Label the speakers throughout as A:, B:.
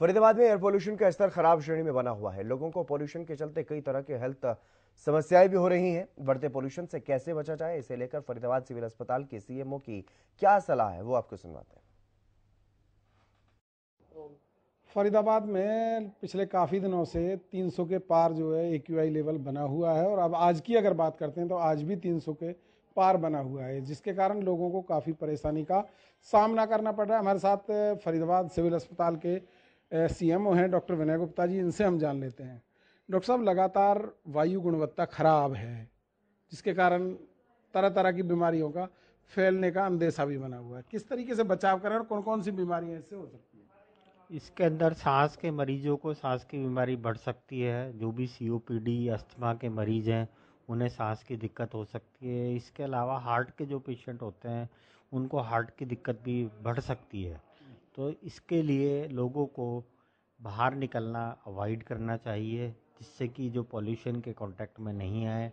A: फरीदाबाद में air pollution का स्तर खराब श्रेणी में बना हुआ है लोगों को पोल्यूशन के चलते कई तरह की हेल्थ समस्याएं भी हो रही हैं बढ़ते पोल्यूशन से कैसे बचा जाए इसे लेकर फरीदाबाद सिविल
B: अस्पताल के सीएमओ की क्या सलाह है वो आपको सुनवाते हैं फरीदाबाद में पिछले काफ़ी दिनों से 300 के पार जो है ए लेवल बना हुआ है और अब आज की अगर बात करते हैं तो आज भी 300 के पार बना हुआ है जिसके कारण लोगों को काफ़ी परेशानी का सामना करना पड़ रहा है हमारे साथ फरीदाबाद सिविल अस्पताल के सीएमओ हैं डॉक्टर विनय गुप्ता जी इनसे हम जान लेते हैं डॉक्टर साहब लगातार वायु गुणवत्ता खराब है जिसके कारण तरह तरह की बीमारियों का फैलने का अंदेशा भी बना हुआ है किस तरीके से बचाव करें और कौन कौन सी बीमारियाँ इससे हो सकती
A: हैं इसके अंदर सांस के मरीजों को सांस की बीमारी बढ़ सकती है जो भी सी अस्थमा के मरीज हैं उन्हें सांस की दिक्कत हो सकती है इसके अलावा हार्ट के जो पेशेंट होते हैं उनको हार्ट की दिक्कत भी बढ़ सकती है तो इसके लिए लोगों को बाहर निकलना अवॉइड करना चाहिए जिससे कि जो पॉल्यूशन के कांटेक्ट में नहीं आए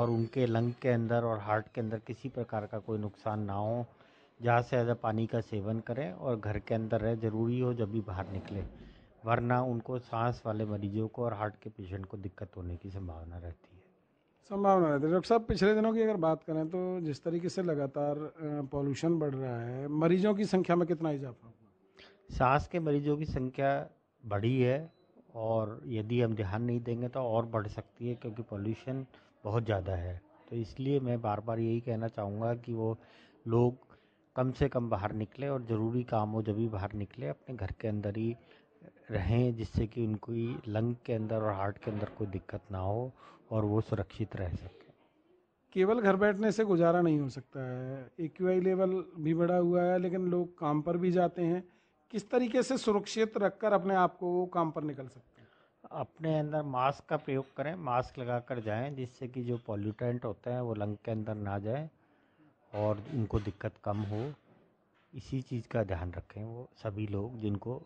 A: और उनके लंग के अंदर और हार्ट के अंदर किसी प्रकार का कोई नुकसान ना हो ज़्यादा से ज़्यादा पानी का सेवन करें और घर के अंदर रहें ज़रूरी हो जब भी बाहर निकले वरना उनको सांस वाले मरीजों को और हार्ट के पेशेंट को दिक्कत होने की संभावना रहती है
B: संभावना रहती है डॉक्टर साहब पिछले दिनों की अगर बात करें तो जिस तरीके से लगातार पॉल्यूशन बढ़ रहा है मरीजों की संख्या में कितना इजाफा हुआ सांस
A: के मरीजों की संख्या बढ़ी है और यदि हम ध्यान नहीं देंगे तो और बढ़ सकती है क्योंकि पॉल्यूशन बहुत ज़्यादा है तो इसलिए मैं बार बार यही कहना चाहूँगा कि वो लोग कम से कम बाहर निकले और ज़रूरी काम हो जब भी बाहर निकले अपने घर के अंदर ही रहें जिससे कि उनकी लंग के अंदर और हार्ट के अंदर कोई दिक्कत ना हो और वो सुरक्षित रह सकें
B: केवल घर बैठने से गुजारा नहीं हो सकता है ए लेवल भी बढ़ा हुआ है लेकिन लोग काम पर भी जाते हैं किस तरीके से सुरक्षित रखकर अपने आप को काम पर निकल सकते
A: हैं अपने अंदर मास्क का प्रयोग करें मास्क लगा कर जाएं जिससे कि जो पॉल्यूटेंट होते हैं वो लंग के अंदर ना जाए और उनको दिक्कत कम हो इसी चीज़ का ध्यान रखें वो सभी लोग जिनको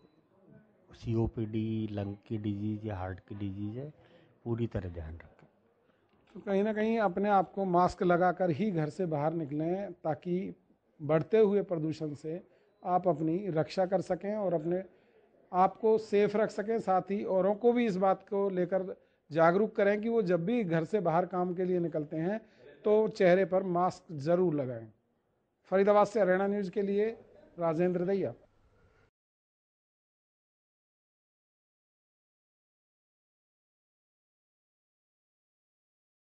A: C O P D lung की डिजीज़ या हार्ट की डिजीज़ है पूरी तरह ध्यान रखें
B: तो कहीं ना कहीं अपने आप को मास्क लगाकर ही घर से बाहर निकलें ताकि बढ़ते हुए प्रदूषण से आप अपनी रक्षा कर सकें और अपने आप को सेफ रख सकें साथ ही औरों को भी इस बात को लेकर जागरूक करें कि वो जब भी घर से बाहर काम के लिए निकलते हैं तो चेहरे पर मास्क ज़रूर लगाएं फरीदाबाद से हरियाणा न्यूज़ के लिए राजेंद्र दैया